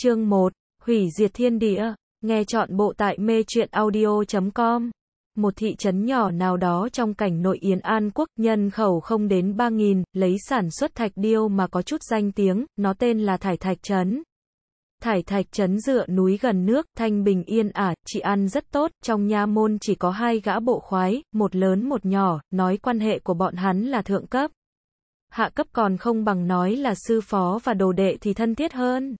Chương 1. Hủy diệt thiên địa. Nghe chọn bộ tại mê truyện audio.com. Một thị trấn nhỏ nào đó trong cảnh nội Yến An quốc, nhân khẩu không đến 3.000, lấy sản xuất thạch điêu mà có chút danh tiếng, nó tên là Thải Thạch Trấn. Thải Thạch Trấn dựa núi gần nước, thanh bình yên ả, chị ăn rất tốt, trong nha môn chỉ có hai gã bộ khoái, một lớn một nhỏ, nói quan hệ của bọn hắn là thượng cấp. Hạ cấp còn không bằng nói là sư phó và đồ đệ thì thân thiết hơn.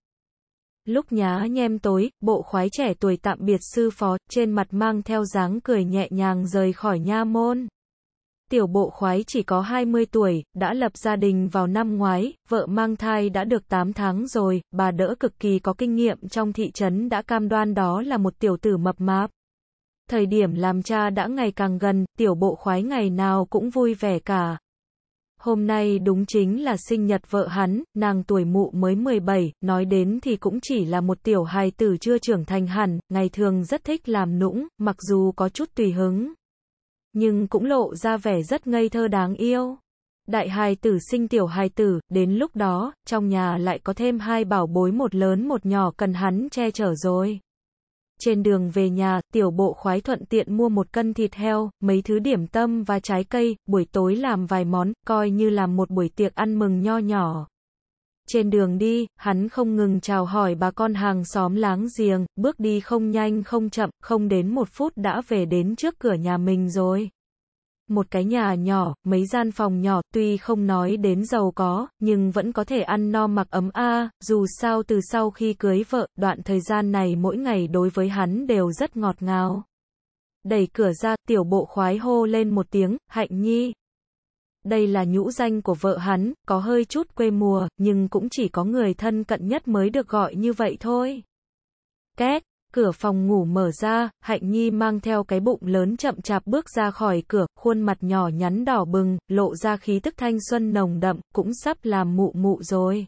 Lúc nhá nhem tối, bộ khoái trẻ tuổi tạm biệt sư phó, trên mặt mang theo dáng cười nhẹ nhàng rời khỏi nha môn. Tiểu bộ khoái chỉ có 20 tuổi, đã lập gia đình vào năm ngoái, vợ mang thai đã được 8 tháng rồi, bà đỡ cực kỳ có kinh nghiệm trong thị trấn đã cam đoan đó là một tiểu tử mập mạp. Thời điểm làm cha đã ngày càng gần, tiểu bộ khoái ngày nào cũng vui vẻ cả. Hôm nay đúng chính là sinh nhật vợ hắn, nàng tuổi mụ mới 17, nói đến thì cũng chỉ là một tiểu hài tử chưa trưởng thành hẳn, ngày thường rất thích làm nũng, mặc dù có chút tùy hứng. Nhưng cũng lộ ra vẻ rất ngây thơ đáng yêu. Đại hài tử sinh tiểu hài tử, đến lúc đó, trong nhà lại có thêm hai bảo bối một lớn một nhỏ cần hắn che chở rồi. Trên đường về nhà, tiểu bộ khoái thuận tiện mua một cân thịt heo, mấy thứ điểm tâm và trái cây, buổi tối làm vài món, coi như làm một buổi tiệc ăn mừng nho nhỏ. Trên đường đi, hắn không ngừng chào hỏi bà con hàng xóm láng giềng, bước đi không nhanh không chậm, không đến một phút đã về đến trước cửa nhà mình rồi một cái nhà nhỏ, mấy gian phòng nhỏ, tuy không nói đến giàu có, nhưng vẫn có thể ăn no mặc ấm a, à, dù sao từ sau khi cưới vợ, đoạn thời gian này mỗi ngày đối với hắn đều rất ngọt ngào. Đẩy cửa ra, tiểu bộ khoái hô lên một tiếng, hạnh nhi. Đây là nhũ danh của vợ hắn, có hơi chút quê mùa, nhưng cũng chỉ có người thân cận nhất mới được gọi như vậy thôi. Két, Cửa phòng ngủ mở ra, Hạnh Nhi mang theo cái bụng lớn chậm chạp bước ra khỏi cửa, khuôn mặt nhỏ nhắn đỏ bừng, lộ ra khí tức thanh xuân nồng đậm, cũng sắp làm mụ mụ rồi.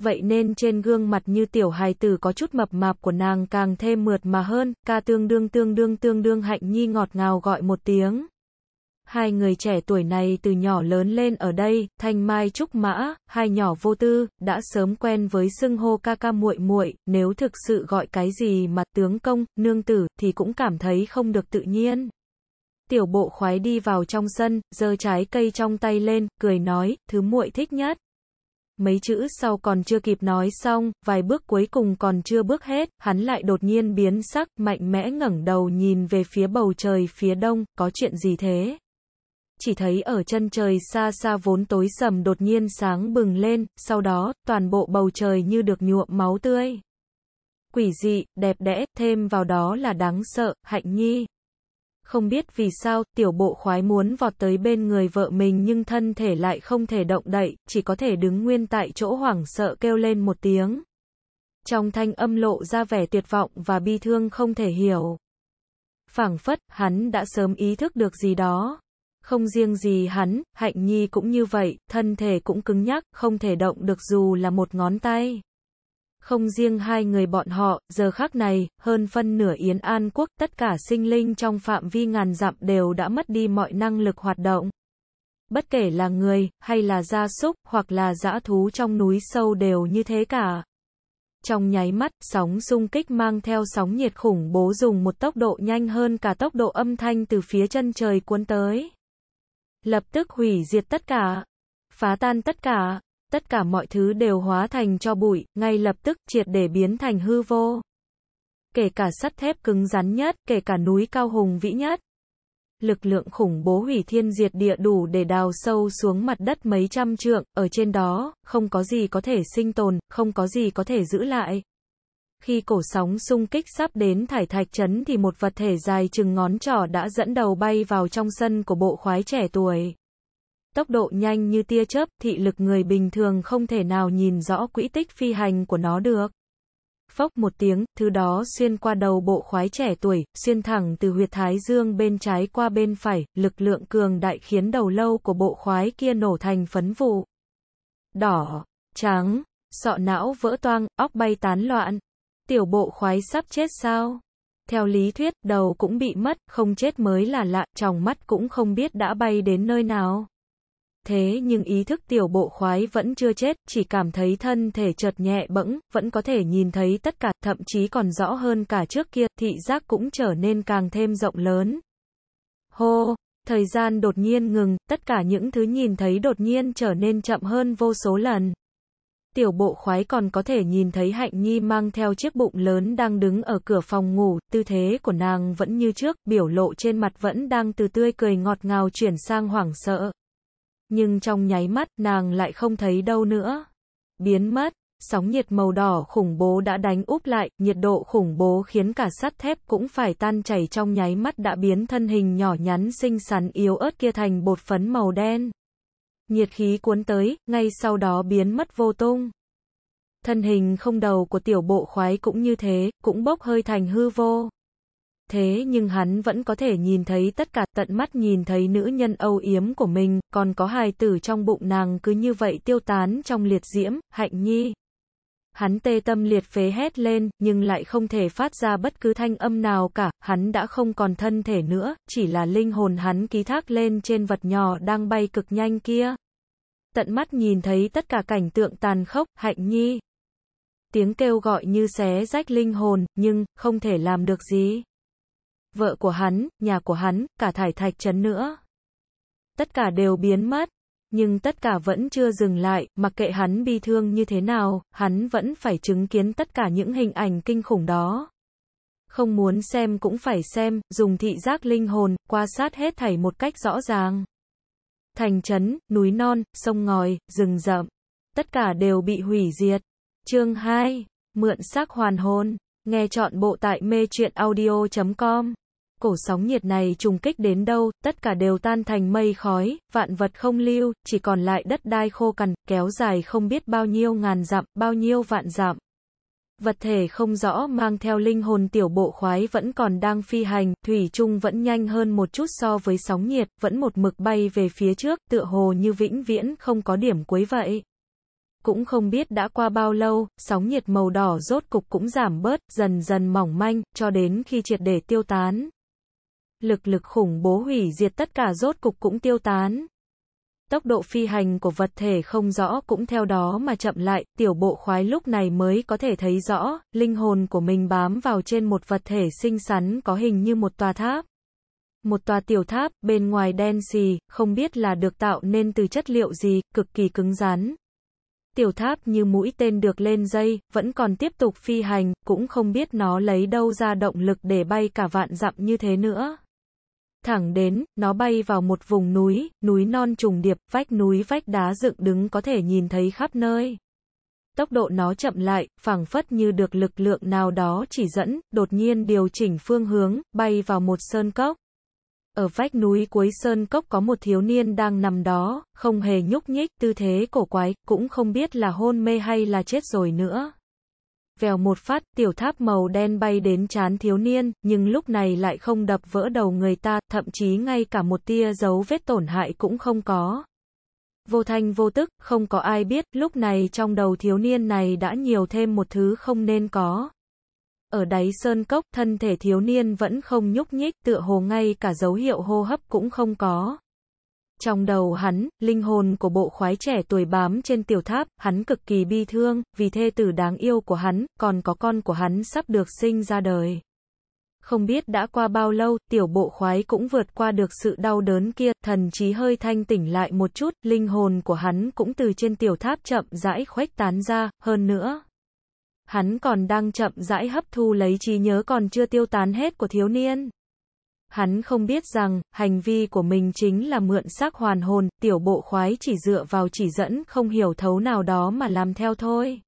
Vậy nên trên gương mặt như tiểu hài tử có chút mập mạp của nàng càng thêm mượt mà hơn, ca tương đương tương đương tương đương Hạnh Nhi ngọt ngào gọi một tiếng hai người trẻ tuổi này từ nhỏ lớn lên ở đây, Thanh Mai Trúc Mã, hai nhỏ vô tư, đã sớm quen với xưng hô ca ca muội muội, nếu thực sự gọi cái gì mà tướng công, nương tử thì cũng cảm thấy không được tự nhiên. Tiểu bộ khoái đi vào trong sân, giơ trái cây trong tay lên, cười nói, thứ muội thích nhất. Mấy chữ sau còn chưa kịp nói xong, vài bước cuối cùng còn chưa bước hết, hắn lại đột nhiên biến sắc, mạnh mẽ ngẩng đầu nhìn về phía bầu trời phía đông, có chuyện gì thế? chỉ thấy ở chân trời xa xa vốn tối sầm đột nhiên sáng bừng lên, sau đó, toàn bộ bầu trời như được nhuộm máu tươi. Quỷ dị, đẹp đẽ, thêm vào đó là đáng sợ, hạnh nhi. Không biết vì sao, tiểu bộ khoái muốn vọt tới bên người vợ mình nhưng thân thể lại không thể động đậy, chỉ có thể đứng nguyên tại chỗ hoảng sợ kêu lên một tiếng. Trong thanh âm lộ ra vẻ tuyệt vọng và bi thương không thể hiểu. phảng phất, hắn đã sớm ý thức được gì đó. Không riêng gì hắn, Hạnh Nhi cũng như vậy, thân thể cũng cứng nhắc, không thể động được dù là một ngón tay. Không riêng hai người bọn họ, giờ khác này, hơn phân nửa Yến An Quốc tất cả sinh linh trong phạm vi ngàn dặm đều đã mất đi mọi năng lực hoạt động. Bất kể là người, hay là gia súc, hoặc là dã thú trong núi sâu đều như thế cả. Trong nháy mắt, sóng xung kích mang theo sóng nhiệt khủng bố dùng một tốc độ nhanh hơn cả tốc độ âm thanh từ phía chân trời cuốn tới lập tức hủy diệt tất cả, phá tan tất cả, tất cả mọi thứ đều hóa thành cho bụi, ngay lập tức triệt để biến thành hư vô. Kể cả sắt thép cứng rắn nhất, kể cả núi cao hùng vĩ nhất. Lực lượng khủng bố hủy thiên diệt địa đủ để đào sâu xuống mặt đất mấy trăm trượng, ở trên đó, không có gì có thể sinh tồn, không có gì có thể giữ lại. Khi cổ sóng xung kích sắp đến thải thạch trấn thì một vật thể dài chừng ngón trỏ đã dẫn đầu bay vào trong sân của bộ khoái trẻ tuổi. Tốc độ nhanh như tia chớp, thị lực người bình thường không thể nào nhìn rõ quỹ tích phi hành của nó được. Phốc một tiếng, thứ đó xuyên qua đầu bộ khoái trẻ tuổi, xuyên thẳng từ huyệt thái dương bên trái qua bên phải, lực lượng cường đại khiến đầu lâu của bộ khoái kia nổ thành phấn vụ. Đỏ, trắng, sọ não vỡ toang, óc bay tán loạn tiểu bộ khoái sắp chết sao? Theo lý thuyết, đầu cũng bị mất, không chết mới là lạ, trong mắt cũng không biết đã bay đến nơi nào. Thế nhưng ý thức tiểu bộ khoái vẫn chưa chết, chỉ cảm thấy thân thể chợt nhẹ bẫng, vẫn có thể nhìn thấy tất cả, thậm chí còn rõ hơn cả trước kia, thị giác cũng trở nên càng thêm rộng lớn. Hô, thời gian đột nhiên ngừng, tất cả những thứ nhìn thấy đột nhiên trở nên chậm hơn vô số lần. Tiểu bộ khoái còn có thể nhìn thấy Hạnh Nhi mang theo chiếc bụng lớn đang đứng ở cửa phòng ngủ, tư thế của nàng vẫn như trước, biểu lộ trên mặt vẫn đang từ tươi cười ngọt ngào chuyển sang hoảng sợ. Nhưng trong nháy mắt, nàng lại không thấy đâu nữa. Biến mất, sóng nhiệt màu đỏ khủng bố đã đánh úp lại, nhiệt độ khủng bố khiến cả sắt thép cũng phải tan chảy trong nháy mắt đã biến thân hình nhỏ nhắn xinh xắn yếu ớt kia thành bột phấn màu đen nhiệt khí cuốn tới, ngay sau đó biến mất vô tung. Thân hình không đầu của tiểu bộ khoái cũng như thế, cũng bốc hơi thành hư vô. Thế nhưng hắn vẫn có thể nhìn thấy tất cả tận mắt nhìn thấy nữ nhân âu yếm của mình, còn có hài tử trong bụng nàng cứ như vậy tiêu tán trong liệt diễm, hạnh nhi hắn tê tâm liệt phế hét lên, nhưng lại không thể phát ra bất cứ thanh âm nào cả, hắn đã không còn thân thể nữa, chỉ là linh hồn hắn ký thác lên trên vật nhỏ đang bay cực nhanh kia. Tận mắt nhìn thấy tất cả cảnh tượng tàn khốc, hạnh nhi. Tiếng kêu gọi như xé rách linh hồn, nhưng, không thể làm được gì. Vợ của hắn, nhà của hắn, cả thải thạch chấn nữa. Tất cả đều biến mất nhưng tất cả vẫn chưa dừng lại, mặc kệ hắn bi thương như thế nào, hắn vẫn phải chứng kiến tất cả những hình ảnh kinh khủng đó. Không muốn xem cũng phải xem, dùng thị giác linh hồn, quan sát hết thảy một cách rõ ràng. Thành trấn, núi non, sông ngòi, rừng rậm, tất cả đều bị hủy diệt. Chương 2, mượn xác hoàn hồn, nghe chọn bộ tại mê truyện audio.com cổ sóng nhiệt này trùng kích đến đâu, tất cả đều tan thành mây khói, vạn vật không lưu, chỉ còn lại đất đai khô cằn, kéo dài không biết bao nhiêu ngàn dặm, bao nhiêu vạn dặm. Vật thể không rõ mang theo linh hồn tiểu bộ khoái vẫn còn đang phi hành, thủy trung vẫn nhanh hơn một chút so với sóng nhiệt, vẫn một mực bay về phía trước, tựa hồ như vĩnh viễn không có điểm cuối vậy. Cũng không biết đã qua bao lâu, sóng nhiệt màu đỏ rốt cục cũng giảm bớt, dần dần mỏng manh, cho đến khi triệt để tiêu tán, lực lực khủng bố hủy diệt tất cả rốt cục cũng tiêu tán. Tốc độ phi hành của vật thể không rõ cũng theo đó mà chậm lại, tiểu bộ khoái lúc này mới có thể thấy rõ, linh hồn của mình bám vào trên một vật thể xinh xắn có hình như một tòa tháp. Một tòa tiểu tháp, bên ngoài đen xì, không biết là được tạo nên từ chất liệu gì, cực kỳ cứng rắn. Tiểu tháp như mũi tên được lên dây, vẫn còn tiếp tục phi hành, cũng không biết nó lấy đâu ra động lực để bay cả vạn dặm như thế nữa. Thẳng đến, nó bay vào một vùng núi, núi non trùng điệp, vách núi vách đá dựng đứng có thể nhìn thấy khắp nơi. Tốc độ nó chậm lại, phẳng phất như được lực lượng nào đó chỉ dẫn, đột nhiên điều chỉnh phương hướng, bay vào một sơn cốc. Ở vách núi cuối sơn cốc có một thiếu niên đang nằm đó, không hề nhúc nhích, tư thế cổ quái, cũng không biết là hôn mê hay là chết rồi nữa vèo một phát, tiểu tháp màu đen bay đến chán thiếu niên, nhưng lúc này lại không đập vỡ đầu người ta, thậm chí ngay cả một tia dấu vết tổn hại cũng không có. Vô thanh vô tức, không có ai biết, lúc này trong đầu thiếu niên này đã nhiều thêm một thứ không nên có. Ở đáy sơn cốc, thân thể thiếu niên vẫn không nhúc nhích, tựa hồ ngay cả dấu hiệu hô hấp cũng không có. Trong đầu hắn, linh hồn của bộ khoái trẻ tuổi bám trên tiểu tháp, hắn cực kỳ bi thương, vì thê tử đáng yêu của hắn, còn có con của hắn sắp được sinh ra đời. Không biết đã qua bao lâu, tiểu bộ khoái cũng vượt qua được sự đau đớn kia, thần trí hơi thanh tỉnh lại một chút, linh hồn của hắn cũng từ trên tiểu tháp chậm rãi khuếch tán ra, hơn nữa. Hắn còn đang chậm rãi hấp thu lấy trí nhớ còn chưa tiêu tán hết của thiếu niên. Hắn không biết rằng, hành vi của mình chính là mượn xác hoàn hồn, tiểu bộ khoái chỉ dựa vào chỉ dẫn không hiểu thấu nào đó mà làm theo thôi.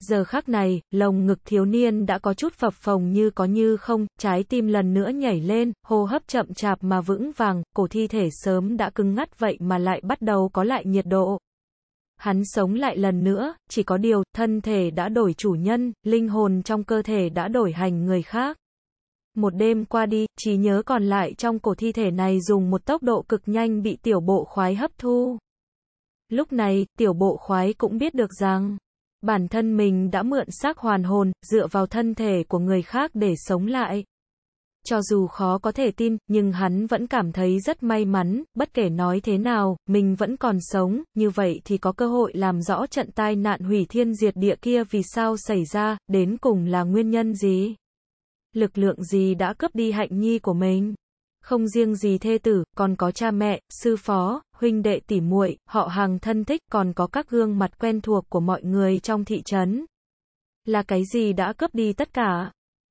Giờ khắc này, lồng ngực thiếu niên đã có chút phập phồng như có như không, trái tim lần nữa nhảy lên, hô hấp chậm chạp mà vững vàng, cổ thi thể sớm đã cứng ngắt vậy mà lại bắt đầu có lại nhiệt độ. Hắn sống lại lần nữa, chỉ có điều, thân thể đã đổi chủ nhân, linh hồn trong cơ thể đã đổi hành người khác. Một đêm qua đi, trí nhớ còn lại trong cổ thi thể này dùng một tốc độ cực nhanh bị tiểu bộ khoái hấp thu. Lúc này, tiểu bộ khoái cũng biết được rằng, bản thân mình đã mượn xác hoàn hồn, dựa vào thân thể của người khác để sống lại. Cho dù khó có thể tin, nhưng hắn vẫn cảm thấy rất may mắn, bất kể nói thế nào, mình vẫn còn sống, như vậy thì có cơ hội làm rõ trận tai nạn hủy thiên diệt địa kia vì sao xảy ra, đến cùng là nguyên nhân gì lực lượng gì đã cướp đi hạnh nhi của mình. Không riêng gì thê tử, còn có cha mẹ, sư phó, huynh đệ tỉ muội, họ hàng thân thích, còn có các gương mặt quen thuộc của mọi người trong thị trấn. Là cái gì đã cướp đi tất cả?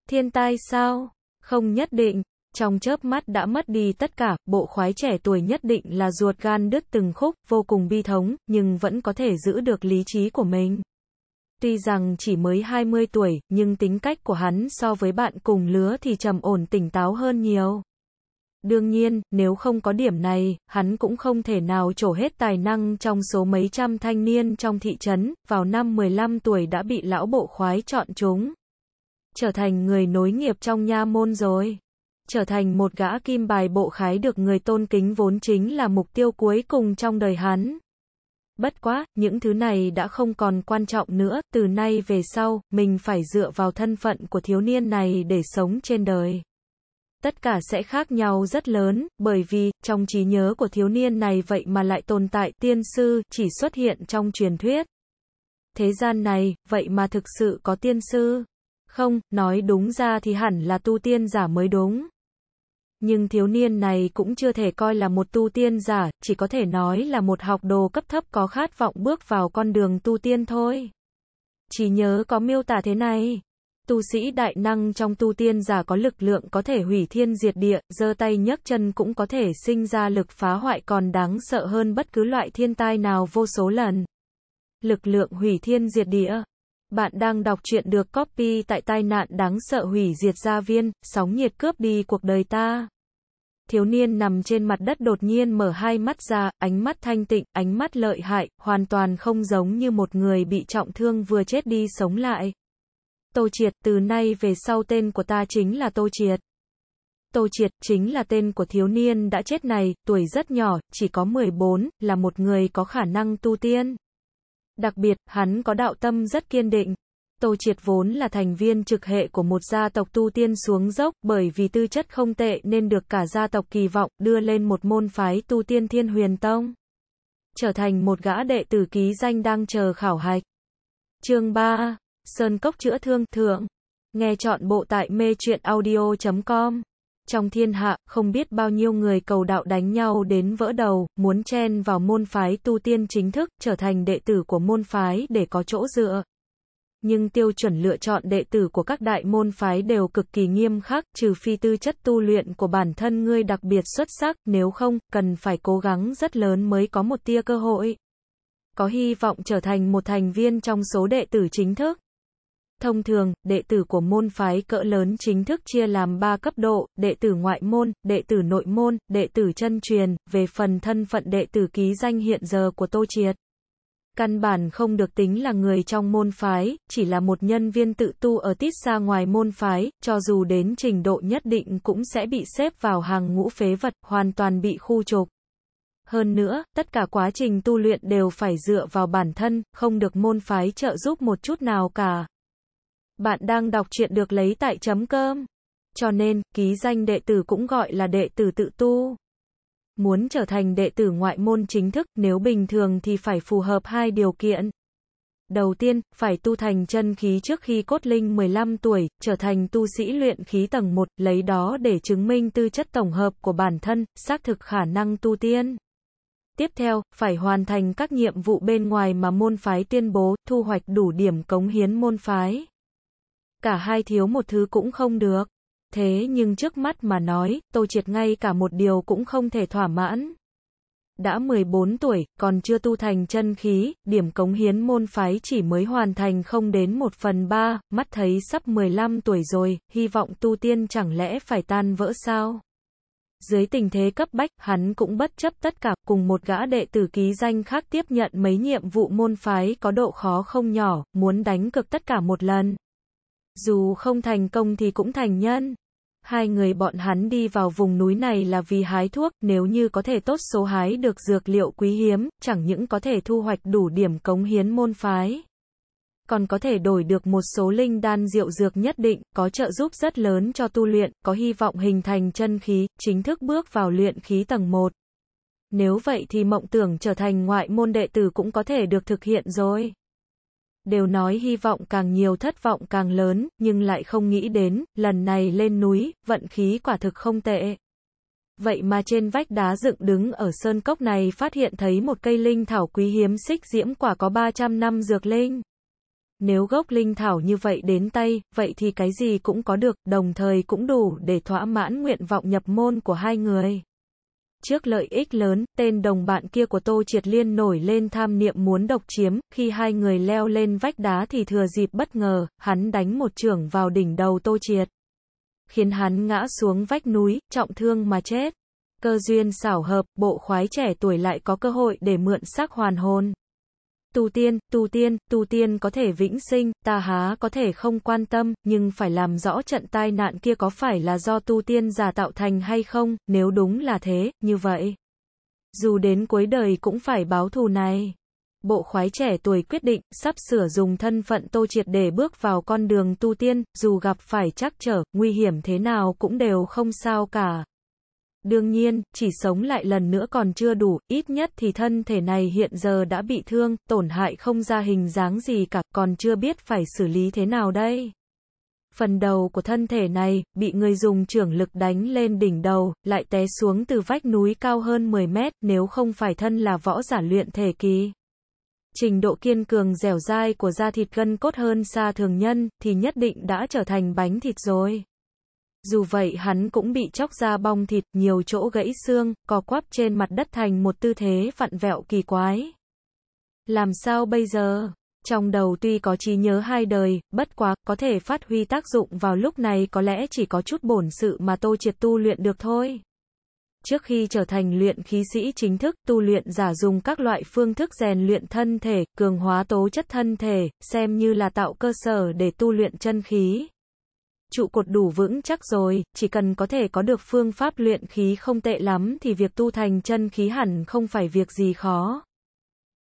Thiên tai sao? Không nhất định, trong chớp mắt đã mất đi tất cả, bộ khoái trẻ tuổi nhất định là ruột gan đứt từng khúc, vô cùng bi thống, nhưng vẫn có thể giữ được lý trí của mình. Tuy rằng chỉ mới 20 tuổi, nhưng tính cách của hắn so với bạn cùng lứa thì trầm ổn tỉnh táo hơn nhiều. Đương nhiên, nếu không có điểm này, hắn cũng không thể nào trổ hết tài năng trong số mấy trăm thanh niên trong thị trấn, vào năm 15 tuổi đã bị lão bộ khoái chọn chúng. Trở thành người nối nghiệp trong nha môn rồi. Trở thành một gã kim bài bộ khái được người tôn kính vốn chính là mục tiêu cuối cùng trong đời hắn. Bất quá, những thứ này đã không còn quan trọng nữa, từ nay về sau, mình phải dựa vào thân phận của thiếu niên này để sống trên đời. Tất cả sẽ khác nhau rất lớn, bởi vì, trong trí nhớ của thiếu niên này vậy mà lại tồn tại tiên sư, chỉ xuất hiện trong truyền thuyết. Thế gian này, vậy mà thực sự có tiên sư? Không, nói đúng ra thì hẳn là tu tiên giả mới đúng nhưng thiếu niên này cũng chưa thể coi là một tu tiên giả, chỉ có thể nói là một học đồ cấp thấp có khát vọng bước vào con đường tu tiên thôi. Chỉ nhớ có miêu tả thế này. Tu sĩ đại năng trong tu tiên giả có lực lượng có thể hủy thiên diệt địa, giơ tay nhấc chân cũng có thể sinh ra lực phá hoại còn đáng sợ hơn bất cứ loại thiên tai nào vô số lần. Lực lượng hủy thiên diệt địa bạn đang đọc truyện được copy tại tai nạn đáng sợ hủy diệt gia viên, sóng nhiệt cướp đi cuộc đời ta. Thiếu niên nằm trên mặt đất đột nhiên mở hai mắt ra, ánh mắt thanh tịnh, ánh mắt lợi hại, hoàn toàn không giống như một người bị trọng thương vừa chết đi sống lại. Tô Triệt, từ nay về sau tên của ta chính là Tô Triệt. Tô Triệt chính là tên của thiếu niên đã chết này, tuổi rất nhỏ, chỉ có 14, là một người có khả năng tu tiên. Đặc biệt, hắn có đạo tâm rất kiên định. Tô Triệt vốn là thành viên trực hệ của một gia tộc tu tiên xuống dốc, bởi vì tư chất không tệ nên được cả gia tộc kỳ vọng, đưa lên một môn phái tu tiên thiên huyền tông. Trở thành một gã đệ tử ký danh đang chờ khảo hạch. chương 3. Sơn Cốc Chữa Thương Thượng. Nghe chọn bộ tại mê chuyện audio.com trong thiên hạ, không biết bao nhiêu người cầu đạo đánh nhau đến vỡ đầu, muốn chen vào môn phái tu tiên chính thức, trở thành đệ tử của môn phái để có chỗ dựa. Nhưng tiêu chuẩn lựa chọn đệ tử của các đại môn phái đều cực kỳ nghiêm khắc, trừ phi tư chất tu luyện của bản thân ngươi đặc biệt xuất sắc, nếu không, cần phải cố gắng rất lớn mới có một tia cơ hội. Có hy vọng trở thành một thành viên trong số đệ tử chính thức. Thông thường, đệ tử của môn phái cỡ lớn chính thức chia làm 3 cấp độ, đệ tử ngoại môn, đệ tử nội môn, đệ tử chân truyền, về phần thân phận đệ tử ký danh hiện giờ của Tô Triệt. Căn bản không được tính là người trong môn phái, chỉ là một nhân viên tự tu ở tít xa ngoài môn phái, cho dù đến trình độ nhất định cũng sẽ bị xếp vào hàng ngũ phế vật, hoàn toàn bị khu trục. Hơn nữa, tất cả quá trình tu luyện đều phải dựa vào bản thân, không được môn phái trợ giúp một chút nào cả. Bạn đang đọc truyện được lấy tại chấm cơm. Cho nên, ký danh đệ tử cũng gọi là đệ tử tự tu. Muốn trở thành đệ tử ngoại môn chính thức, nếu bình thường thì phải phù hợp hai điều kiện. Đầu tiên, phải tu thành chân khí trước khi cốt linh 15 tuổi, trở thành tu sĩ luyện khí tầng 1, lấy đó để chứng minh tư chất tổng hợp của bản thân, xác thực khả năng tu tiên. Tiếp theo, phải hoàn thành các nhiệm vụ bên ngoài mà môn phái tuyên bố, thu hoạch đủ điểm cống hiến môn phái cả hai thiếu một thứ cũng không được. Thế nhưng trước mắt mà nói, Tô Triệt ngay cả một điều cũng không thể thỏa mãn. Đã 14 tuổi, còn chưa tu thành chân khí, điểm cống hiến môn phái chỉ mới hoàn thành không đến một phần ba. mắt thấy sắp 15 tuổi rồi, hy vọng tu tiên chẳng lẽ phải tan vỡ sao? Dưới tình thế cấp bách, hắn cũng bất chấp tất cả, cùng một gã đệ tử ký danh khác tiếp nhận mấy nhiệm vụ môn phái có độ khó không nhỏ, muốn đánh cực tất cả một lần. Dù không thành công thì cũng thành nhân. Hai người bọn hắn đi vào vùng núi này là vì hái thuốc, nếu như có thể tốt số hái được dược liệu quý hiếm, chẳng những có thể thu hoạch đủ điểm cống hiến môn phái, còn có thể đổi được một số linh đan diệu dược nhất định, có trợ giúp rất lớn cho tu luyện, có hy vọng hình thành chân khí, chính thức bước vào luyện khí tầng 1. Nếu vậy thì mộng tưởng trở thành ngoại môn đệ tử cũng có thể được thực hiện rồi đều nói hy vọng càng nhiều thất vọng càng lớn, nhưng lại không nghĩ đến, lần này lên núi, vận khí quả thực không tệ. Vậy mà trên vách đá dựng đứng ở sơn cốc này phát hiện thấy một cây linh thảo quý hiếm xích diễm quả có 300 năm dược linh. Nếu gốc linh thảo như vậy đến tay, vậy thì cái gì cũng có được, đồng thời cũng đủ để thỏa mãn nguyện vọng nhập môn của hai người. Trước lợi ích lớn, tên đồng bạn kia của Tô Triệt Liên nổi lên tham niệm muốn độc chiếm, khi hai người leo lên vách đá thì thừa dịp bất ngờ, hắn đánh một trưởng vào đỉnh đầu Tô Triệt. Khiến hắn ngã xuống vách núi, trọng thương mà chết. Cơ duyên xảo hợp, bộ khoái trẻ tuổi lại có cơ hội để mượn xác hoàn hồn. Tu tiên, tu tiên, tu tiên có thể vĩnh sinh, ta há có thể không quan tâm, nhưng phải làm rõ trận tai nạn kia có phải là do tu tiên giả tạo thành hay không, nếu đúng là thế, như vậy. Dù đến cuối đời cũng phải báo thù này. Bộ khoái trẻ tuổi quyết định, sắp sửa dùng thân phận tô triệt để bước vào con đường tu tiên, dù gặp phải trắc trở, nguy hiểm thế nào cũng đều không sao cả. Đương nhiên, chỉ sống lại lần nữa còn chưa đủ, ít nhất thì thân thể này hiện giờ đã bị thương, tổn hại không ra hình dáng gì cả, còn chưa biết phải xử lý thế nào đây. Phần đầu của thân thể này, bị người dùng trưởng lực đánh lên đỉnh đầu, lại té xuống từ vách núi cao hơn 10 mét, nếu không phải thân là võ giả luyện thể kỳ. Trình độ kiên cường dẻo dai của da thịt gân cốt hơn xa thường nhân, thì nhất định đã trở thành bánh thịt rồi. Dù vậy hắn cũng bị chóc ra bong thịt, nhiều chỗ gãy xương, co quắp trên mặt đất thành một tư thế vặn vẹo kỳ quái. Làm sao bây giờ? Trong đầu tuy có trí nhớ hai đời, bất quá, có thể phát huy tác dụng vào lúc này có lẽ chỉ có chút bổn sự mà tô triệt tu luyện được thôi. Trước khi trở thành luyện khí sĩ chính thức, tu luyện giả dùng các loại phương thức rèn luyện thân thể, cường hóa tố chất thân thể, xem như là tạo cơ sở để tu luyện chân khí trụ cột đủ vững chắc rồi, chỉ cần có thể có được phương pháp luyện khí không tệ lắm thì việc tu thành chân khí hẳn không phải việc gì khó.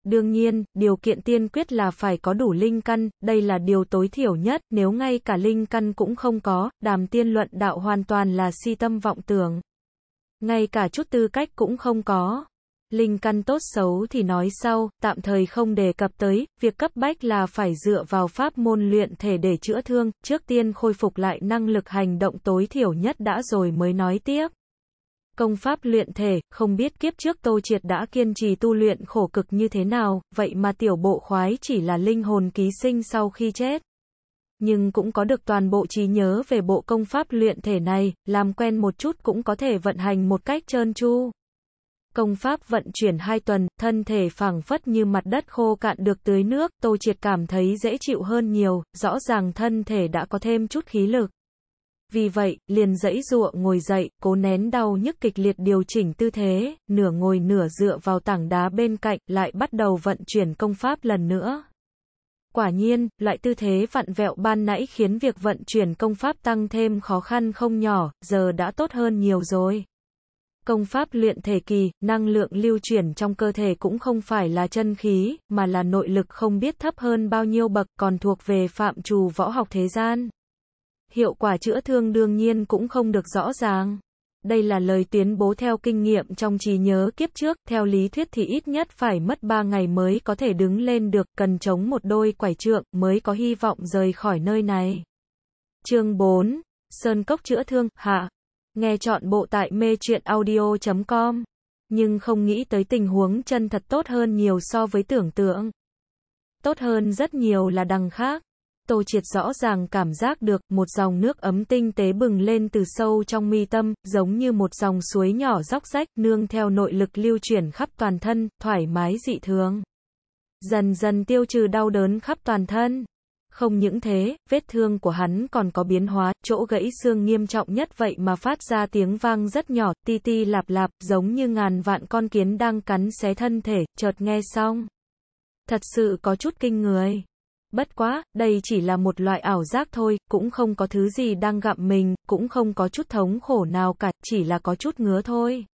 Đương nhiên, điều kiện tiên quyết là phải có đủ linh căn, đây là điều tối thiểu nhất, nếu ngay cả linh căn cũng không có, đàm tiên luận đạo hoàn toàn là si tâm vọng tưởng. Ngay cả chút tư cách cũng không có. Linh căn tốt xấu thì nói sau, tạm thời không đề cập tới, việc cấp bách là phải dựa vào pháp môn luyện thể để chữa thương, trước tiên khôi phục lại năng lực hành động tối thiểu nhất đã rồi mới nói tiếp. Công pháp luyện thể, không biết kiếp trước Tô Triệt đã kiên trì tu luyện khổ cực như thế nào, vậy mà tiểu bộ khoái chỉ là linh hồn ký sinh sau khi chết nhưng cũng có được toàn bộ trí nhớ về bộ công pháp luyện thể này, làm quen một chút cũng có thể vận hành một cách trơn tru công pháp vận chuyển 2 tuần, thân thể phẳng phất như mặt đất khô cạn được tưới nước, Tô Triệt cảm thấy dễ chịu hơn nhiều, rõ ràng thân thể đã có thêm chút khí lực. Vì vậy, liền dãy dụa ngồi dậy, cố nén đau nhức kịch liệt điều chỉnh tư thế, nửa ngồi nửa dựa vào tảng đá bên cạnh, lại bắt đầu vận chuyển công pháp lần nữa. Quả nhiên, loại tư thế vặn vẹo ban nãy khiến việc vận chuyển công pháp tăng thêm khó khăn không nhỏ, giờ đã tốt hơn nhiều rồi. Công pháp luyện thể kỳ, năng lượng lưu chuyển trong cơ thể cũng không phải là chân khí, mà là nội lực không biết thấp hơn bao nhiêu bậc còn thuộc về phạm trù võ học thế gian. Hiệu quả chữa thương đương nhiên cũng không được rõ ràng. Đây là lời tuyên bố theo kinh nghiệm trong trí nhớ kiếp trước, theo lý thuyết thì ít nhất phải mất 3 ngày mới có thể đứng lên được, cần chống một đôi quải trượng mới có hy vọng rời khỏi nơi này. Chương 4. Sơn Cốc chữa thương, hạ, Nghe chọn bộ tại mê chuyện audio.com. Nhưng không nghĩ tới tình huống chân thật tốt hơn nhiều so với tưởng tượng. Tốt hơn rất nhiều là đằng khác. Tô Triệt rõ ràng cảm giác được một dòng nước ấm tinh tế bừng lên từ sâu trong mi tâm, giống như một dòng suối nhỏ róc rách, nương theo nội lực lưu chuyển khắp toàn thân, thoải mái dị thường. Dần dần tiêu trừ đau đớn khắp toàn thân. Không những thế, vết thương của hắn còn có biến hóa, chỗ gãy xương nghiêm trọng nhất vậy mà phát ra tiếng vang rất nhỏ, ti ti lạp lạp, giống như ngàn vạn con kiến đang cắn xé thân thể, chợt nghe xong. Thật sự có chút kinh người. Bất quá, đây chỉ là một loại ảo giác thôi, cũng không có thứ gì đang gặm mình, cũng không có chút thống khổ nào cả, chỉ là có chút ngứa thôi.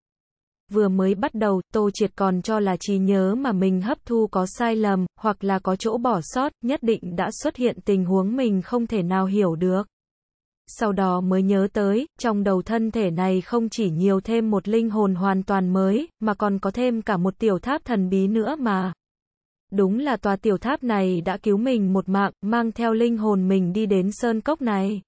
Vừa mới bắt đầu, Tô Triệt còn cho là trí nhớ mà mình hấp thu có sai lầm, hoặc là có chỗ bỏ sót, nhất định đã xuất hiện tình huống mình không thể nào hiểu được. Sau đó mới nhớ tới, trong đầu thân thể này không chỉ nhiều thêm một linh hồn hoàn toàn mới, mà còn có thêm cả một tiểu tháp thần bí nữa mà. Đúng là tòa tiểu tháp này đã cứu mình một mạng, mang theo linh hồn mình đi đến sơn cốc này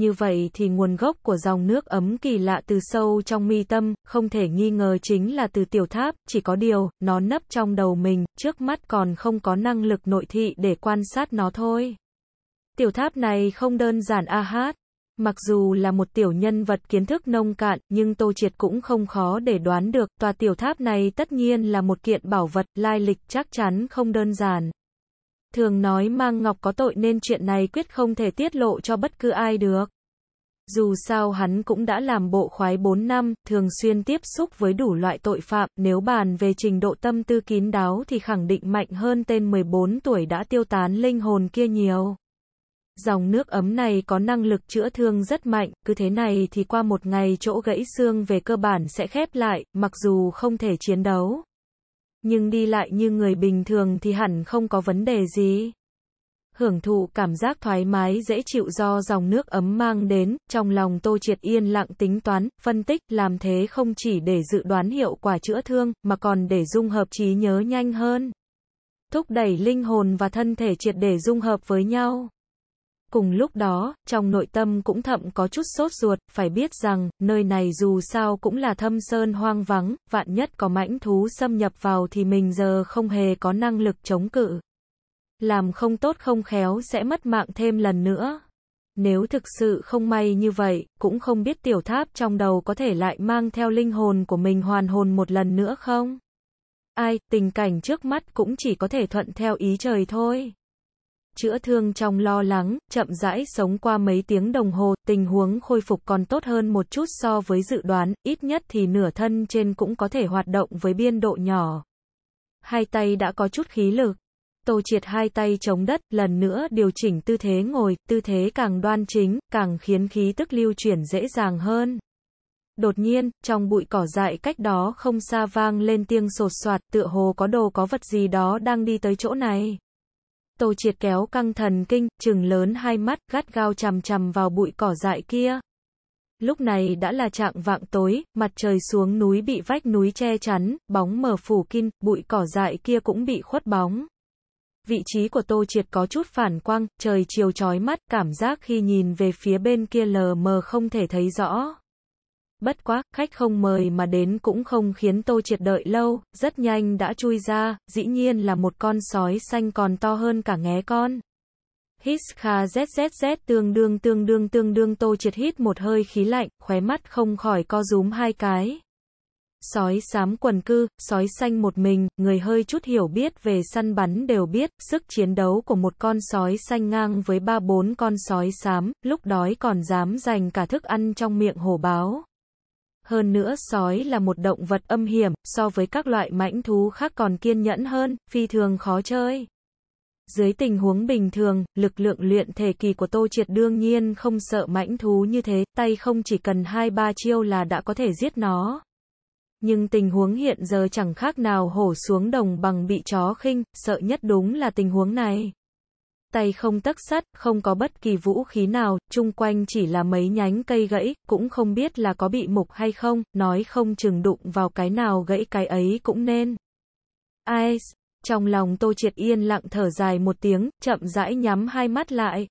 như vậy thì nguồn gốc của dòng nước ấm kỳ lạ từ sâu trong mi tâm, không thể nghi ngờ chính là từ tiểu tháp, chỉ có điều, nó nấp trong đầu mình, trước mắt còn không có năng lực nội thị để quan sát nó thôi. Tiểu tháp này không đơn giản a hát. Mặc dù là một tiểu nhân vật kiến thức nông cạn, nhưng Tô Triệt cũng không khó để đoán được, tòa tiểu tháp này tất nhiên là một kiện bảo vật, lai lịch chắc chắn không đơn giản thường nói mang ngọc có tội nên chuyện này quyết không thể tiết lộ cho bất cứ ai được. Dù sao hắn cũng đã làm bộ khoái 4 năm, thường xuyên tiếp xúc với đủ loại tội phạm, nếu bàn về trình độ tâm tư kín đáo thì khẳng định mạnh hơn tên 14 tuổi đã tiêu tán linh hồn kia nhiều. Dòng nước ấm này có năng lực chữa thương rất mạnh, cứ thế này thì qua một ngày chỗ gãy xương về cơ bản sẽ khép lại, mặc dù không thể chiến đấu nhưng đi lại như người bình thường thì hẳn không có vấn đề gì. Hưởng thụ cảm giác thoải mái dễ chịu do dòng nước ấm mang đến, trong lòng Tô Triệt yên lặng tính toán, phân tích, làm thế không chỉ để dự đoán hiệu quả chữa thương, mà còn để dung hợp trí nhớ nhanh hơn. Thúc đẩy linh hồn và thân thể triệt để dung hợp với nhau. Cùng lúc đó, trong nội tâm cũng thậm có chút sốt ruột, phải biết rằng, nơi này dù sao cũng là thâm sơn hoang vắng, vạn nhất có mãnh thú xâm nhập vào thì mình giờ không hề có năng lực chống cự. Làm không tốt không khéo sẽ mất mạng thêm lần nữa. Nếu thực sự không may như vậy, cũng không biết tiểu tháp trong đầu có thể lại mang theo linh hồn của mình hoàn hồn một lần nữa không? Ai, tình cảnh trước mắt cũng chỉ có thể thuận theo ý trời thôi chữa thương trong lo lắng, chậm rãi sống qua mấy tiếng đồng hồ, tình huống khôi phục còn tốt hơn một chút so với dự đoán, ít nhất thì nửa thân trên cũng có thể hoạt động với biên độ nhỏ. Hai tay đã có chút khí lực. Tô triệt hai tay chống đất, lần nữa điều chỉnh tư thế ngồi, tư thế càng đoan chính, càng khiến khí tức lưu chuyển dễ dàng hơn. Đột nhiên, trong bụi cỏ dại cách đó không xa vang lên tiếng sột soạt, tựa hồ có đồ có vật gì đó đang đi tới chỗ này. Tô triệt kéo căng thần kinh, trừng lớn hai mắt, gắt gao chằm chằm vào bụi cỏ dại kia. Lúc này đã là trạng vạng tối, mặt trời xuống núi bị vách núi che chắn, bóng mờ phủ kín, bụi cỏ dại kia cũng bị khuất bóng. Vị trí của Tô Triệt có chút phản quang, trời chiều chói mắt, cảm giác khi nhìn về phía bên kia lờ mờ không thể thấy rõ bất quá, khách không mời mà đến cũng không khiến Tô Triệt đợi lâu, rất nhanh đã chui ra, dĩ nhiên là một con sói xanh còn to hơn cả nghé con. Hít kha zzz tương đương tương đương tương đương Tô Triệt hít một hơi khí lạnh, khóe mắt không khỏi co rúm hai cái. Sói xám quần cư, sói xanh một mình, người hơi chút hiểu biết về săn bắn đều biết, sức chiến đấu của một con sói xanh ngang với ba bốn con sói xám, lúc đói còn dám dành cả thức ăn trong miệng hổ báo. Hơn nữa, sói là một động vật âm hiểm, so với các loại mãnh thú khác còn kiên nhẫn hơn, phi thường khó chơi. Dưới tình huống bình thường, lực lượng luyện thể kỳ của Tô Triệt đương nhiên không sợ mãnh thú như thế, tay không chỉ cần 2-3 chiêu là đã có thể giết nó. Nhưng tình huống hiện giờ chẳng khác nào hổ xuống đồng bằng bị chó khinh, sợ nhất đúng là tình huống này tay không tấc sắt, không có bất kỳ vũ khí nào, chung quanh chỉ là mấy nhánh cây gãy, cũng không biết là có bị mục hay không, nói không chừng đụng vào cái nào gãy cái ấy cũng nên. ai trong lòng Tô Triệt yên lặng thở dài một tiếng, chậm rãi nhắm hai mắt lại.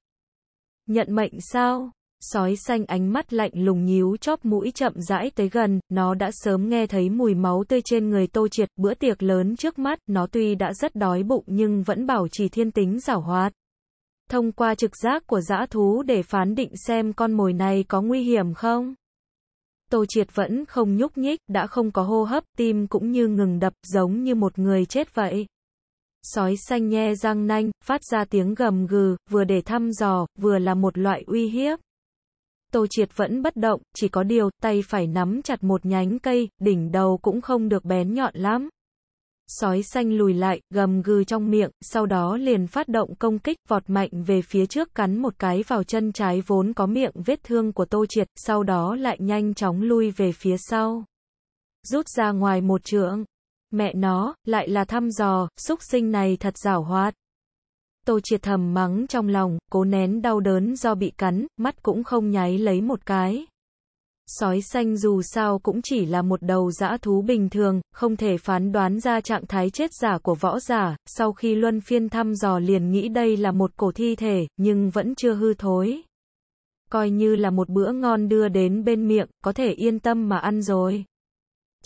Nhận mệnh sao? Sói xanh ánh mắt lạnh lùng nhíu chóp mũi chậm rãi tới gần, nó đã sớm nghe thấy mùi máu tươi trên người Tô Triệt, bữa tiệc lớn trước mắt, nó tuy đã rất đói bụng nhưng vẫn bảo trì thiên tính giảo hoạt thông qua trực giác của dã thú để phán định xem con mồi này có nguy hiểm không. Tô Triệt vẫn không nhúc nhích, đã không có hô hấp, tim cũng như ngừng đập, giống như một người chết vậy. Sói xanh nhe răng nanh, phát ra tiếng gầm gừ, vừa để thăm dò, vừa là một loại uy hiếp. Tô Triệt vẫn bất động, chỉ có điều, tay phải nắm chặt một nhánh cây, đỉnh đầu cũng không được bén nhọn lắm sói xanh lùi lại, gầm gừ trong miệng, sau đó liền phát động công kích, vọt mạnh về phía trước cắn một cái vào chân trái vốn có miệng vết thương của Tô Triệt, sau đó lại nhanh chóng lui về phía sau. Rút ra ngoài một trượng. Mẹ nó, lại là thăm dò, xúc sinh này thật giảo hoạt. Tô Triệt thầm mắng trong lòng, cố nén đau đớn do bị cắn, mắt cũng không nháy lấy một cái. Sói xanh dù sao cũng chỉ là một đầu dã thú bình thường, không thể phán đoán ra trạng thái chết giả của võ giả, sau khi luân phiên thăm dò liền nghĩ đây là một cổ thi thể, nhưng vẫn chưa hư thối. Coi như là một bữa ngon đưa đến bên miệng, có thể yên tâm mà ăn rồi.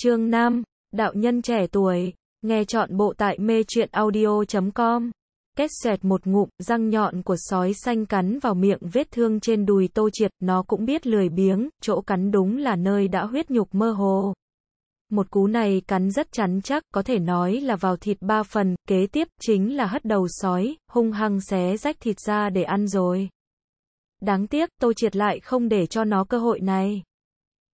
Trương Nam, đạo nhân trẻ tuổi, nghe chọn bộ tại mê chuyện audio.com Két xoẹt một ngụm, răng nhọn của sói xanh cắn vào miệng vết thương trên đùi tô triệt, nó cũng biết lười biếng, chỗ cắn đúng là nơi đã huyết nhục mơ hồ. Một cú này cắn rất chắn chắc, có thể nói là vào thịt ba phần, kế tiếp chính là hất đầu sói, hung hăng xé rách thịt ra để ăn rồi. Đáng tiếc, tô triệt lại không để cho nó cơ hội này.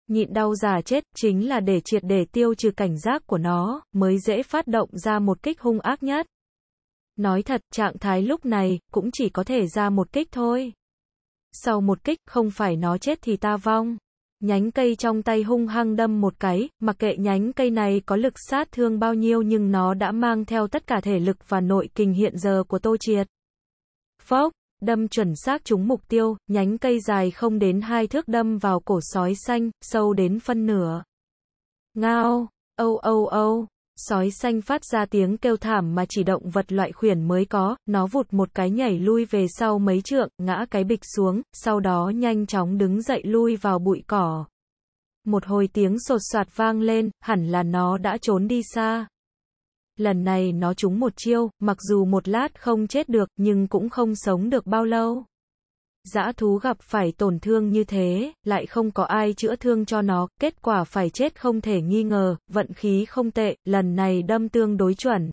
Nhịn đau giả chết, chính là để triệt để tiêu trừ cảnh giác của nó, mới dễ phát động ra một kích hung ác nhất. Nói thật, trạng thái lúc này, cũng chỉ có thể ra một kích thôi. Sau một kích, không phải nó chết thì ta vong. Nhánh cây trong tay hung hăng đâm một cái, mặc kệ nhánh cây này có lực sát thương bao nhiêu nhưng nó đã mang theo tất cả thể lực và nội kinh hiện giờ của Tô Triệt. Phốc, đâm chuẩn xác trúng mục tiêu, nhánh cây dài không đến hai thước đâm vào cổ sói xanh, sâu đến phân nửa. Ngao, âu âu âu sói xanh phát ra tiếng kêu thảm mà chỉ động vật loại khuyển mới có, nó vụt một cái nhảy lui về sau mấy trượng, ngã cái bịch xuống, sau đó nhanh chóng đứng dậy lui vào bụi cỏ. Một hồi tiếng sột soạt vang lên, hẳn là nó đã trốn đi xa. Lần này nó trúng một chiêu, mặc dù một lát không chết được, nhưng cũng không sống được bao lâu. Dã thú gặp phải tổn thương như thế, lại không có ai chữa thương cho nó, kết quả phải chết không thể nghi ngờ, vận khí không tệ, lần này đâm tương đối chuẩn.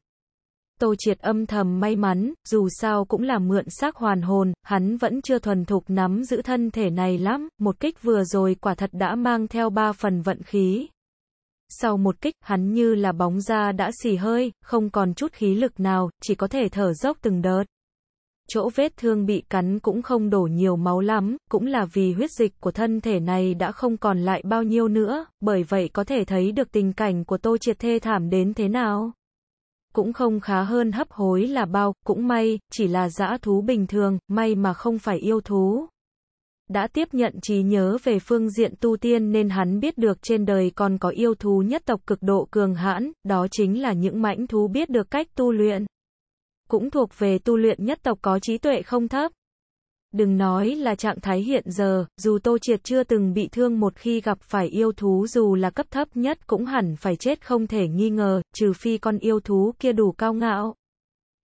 Tô Triệt âm thầm may mắn, dù sao cũng là mượn xác hoàn hồn, hắn vẫn chưa thuần thục nắm giữ thân thể này lắm, một kích vừa rồi quả thật đã mang theo ba phần vận khí. Sau một kích, hắn như là bóng da đã xì hơi, không còn chút khí lực nào, chỉ có thể thở dốc từng đợt chỗ vết thương bị cắn cũng không đổ nhiều máu lắm, cũng là vì huyết dịch của thân thể này đã không còn lại bao nhiêu nữa, bởi vậy có thể thấy được tình cảnh của Tô Triệt thê thảm đến thế nào. Cũng không khá hơn hấp hối là bao, cũng may, chỉ là dã thú bình thường, may mà không phải yêu thú. Đã tiếp nhận trí nhớ về phương diện tu tiên nên hắn biết được trên đời còn có yêu thú nhất tộc cực độ cường hãn, đó chính là những mãnh thú biết được cách tu luyện cũng thuộc về tu luyện nhất tộc có trí tuệ không thấp. Đừng nói là trạng thái hiện giờ, dù Tô Triệt chưa từng bị thương một khi gặp phải yêu thú dù là cấp thấp nhất cũng hẳn phải chết không thể nghi ngờ, trừ phi con yêu thú kia đủ cao ngạo.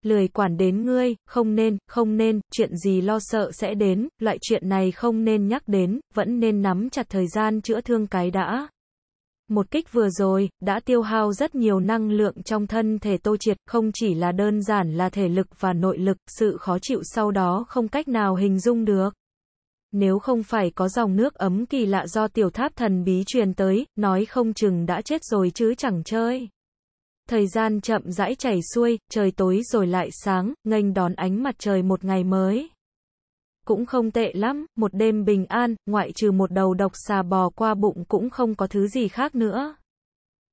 Lười quản đến ngươi, không nên, không nên, chuyện gì lo sợ sẽ đến, loại chuyện này không nên nhắc đến, vẫn nên nắm chặt thời gian chữa thương cái đã. Một kích vừa rồi, đã tiêu hao rất nhiều năng lượng trong thân thể Tô Triệt, không chỉ là đơn giản là thể lực và nội lực, sự khó chịu sau đó không cách nào hình dung được. Nếu không phải có dòng nước ấm kỳ lạ do tiểu tháp thần bí truyền tới, nói không chừng đã chết rồi chứ chẳng chơi. Thời gian chậm rãi chảy xuôi, trời tối rồi lại sáng, nghênh đón ánh mặt trời một ngày mới cũng không tệ lắm, một đêm bình an, ngoại trừ một đầu độc xà bò qua bụng cũng không có thứ gì khác nữa.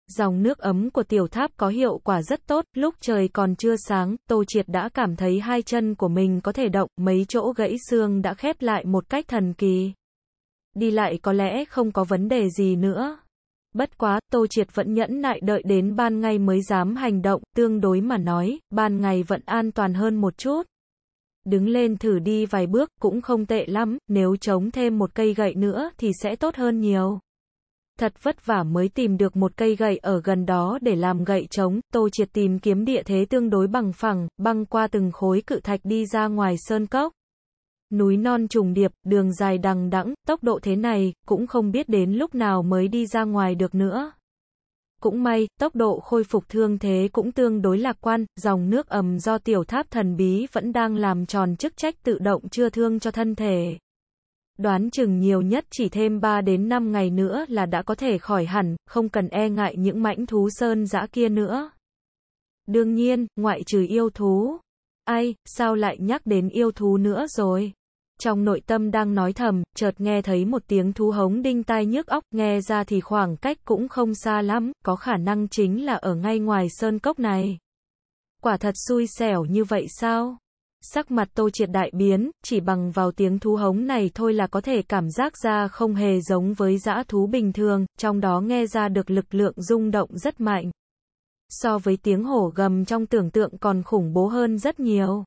Dòng nước ấm của tiểu tháp có hiệu quả rất tốt, lúc trời còn chưa sáng, Tô Triệt đã cảm thấy hai chân của mình có thể động, mấy chỗ gãy xương đã khép lại một cách thần kỳ. Đi lại có lẽ không có vấn đề gì nữa. Bất quá, Tô Triệt vẫn nhẫn nại đợi đến ban ngày mới dám hành động, tương đối mà nói, ban ngày vẫn an toàn hơn một chút đứng lên thử đi vài bước cũng không tệ lắm, nếu chống thêm một cây gậy nữa thì sẽ tốt hơn nhiều. Thật vất vả mới tìm được một cây gậy ở gần đó để làm gậy chống. Tô Triệt tìm kiếm địa thế tương đối bằng phẳng, băng qua từng khối cự thạch đi ra ngoài sơn cốc. Núi non trùng điệp, đường dài đằng đẵng, tốc độ thế này, cũng không biết đến lúc nào mới đi ra ngoài được nữa. Cũng may, tốc độ khôi phục thương thế cũng tương đối lạc quan, dòng nước ầm do tiểu tháp thần bí vẫn đang làm tròn chức trách tự động chưa thương cho thân thể. Đoán chừng nhiều nhất chỉ thêm 3 đến 5 ngày nữa là đã có thể khỏi hẳn, không cần e ngại những mãnh thú sơn dã kia nữa. Đương nhiên, ngoại trừ yêu thú. Ai, sao lại nhắc đến yêu thú nữa rồi? Trong nội tâm đang nói thầm, chợt nghe thấy một tiếng thú hống đinh tai nhức óc, nghe ra thì khoảng cách cũng không xa lắm, có khả năng chính là ở ngay ngoài sơn cốc này. Quả thật xui xẻo như vậy sao? Sắc mặt tô triệt đại biến, chỉ bằng vào tiếng thú hống này thôi là có thể cảm giác ra không hề giống với dã thú bình thường, trong đó nghe ra được lực lượng rung động rất mạnh. So với tiếng hổ gầm trong tưởng tượng còn khủng bố hơn rất nhiều.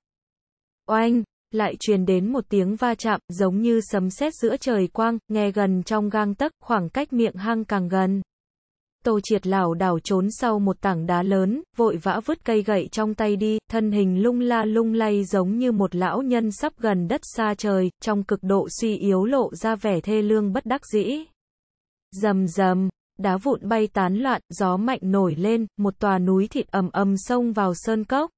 Oanh! lại truyền đến một tiếng va chạm, giống như sấm sét giữa trời quang, nghe gần trong gang tấc, khoảng cách miệng hang càng gần. Tô triệt lảo đảo trốn sau một tảng đá lớn, vội vã vứt cây gậy trong tay đi, thân hình lung la lung lay giống như một lão nhân sắp gần đất xa trời, trong cực độ suy yếu lộ ra vẻ thê lương bất đắc dĩ. Rầm rầm, đá vụn bay tán loạn, gió mạnh nổi lên, một tòa núi thịt ầm ầm xông vào sơn cốc.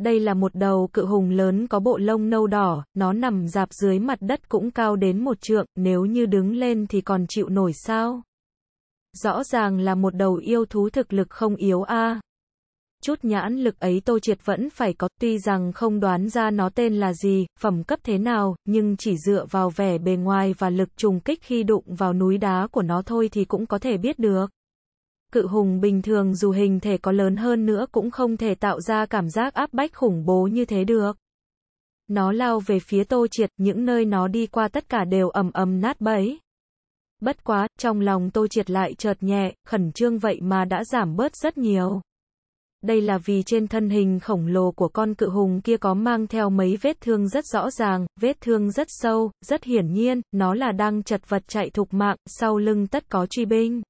Đây là một đầu cự hùng lớn có bộ lông nâu đỏ, nó nằm dạp dưới mặt đất cũng cao đến một trượng, nếu như đứng lên thì còn chịu nổi sao? Rõ ràng là một đầu yêu thú thực lực không yếu a. À. Chút nhãn lực ấy Tô Triệt vẫn phải có, tuy rằng không đoán ra nó tên là gì, phẩm cấp thế nào, nhưng chỉ dựa vào vẻ bề ngoài và lực trùng kích khi đụng vào núi đá của nó thôi thì cũng có thể biết được cự hùng bình thường dù hình thể có lớn hơn nữa cũng không thể tạo ra cảm giác áp bách khủng bố như thế được. Nó lao về phía Tô Triệt, những nơi nó đi qua tất cả đều ầm ầm nát bấy. Bất quá, trong lòng Tô Triệt lại chợt nhẹ, khẩn trương vậy mà đã giảm bớt rất nhiều. Đây là vì trên thân hình khổng lồ của con cự hùng kia có mang theo mấy vết thương rất rõ ràng, vết thương rất sâu, rất hiển nhiên, nó là đang chật vật chạy thục mạng, sau lưng tất có truy binh.